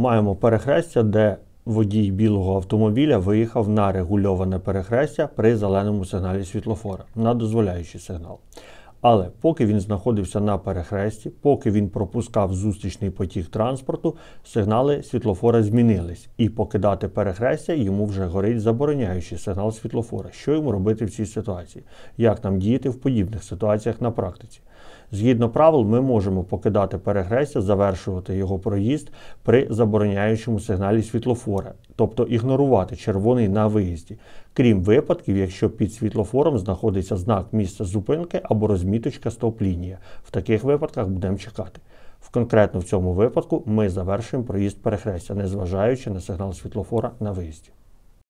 Маємо перехрестя, де водій білого автомобіля виїхав на регульоване перехрестя при зеленому сигналі світлофора на дозволяючий сигнал. Але поки він знаходився на перехресті, поки він пропускав зустрічний потік транспорту, сигнали світлофора змінились, і покидати перехрестя йому вже горить забороняючий сигнал світлофора. Що йому робити в цій ситуації? Як нам діяти в подібних ситуаціях на практиці? Згідно правил, ми можемо покидати перехрестя, завершувати його проїзд при забороняючому сигналі світлофора тобто ігнорувати червоний на виїзді, крім випадків, якщо під світлофором знаходиться знак місця зупинки або розміточка стоп-лінія. В таких випадках будемо чекати. В конкретно в цьому випадку ми завершуємо проїзд перехрестя, незважаючи на сигнал світлофора на виїзді.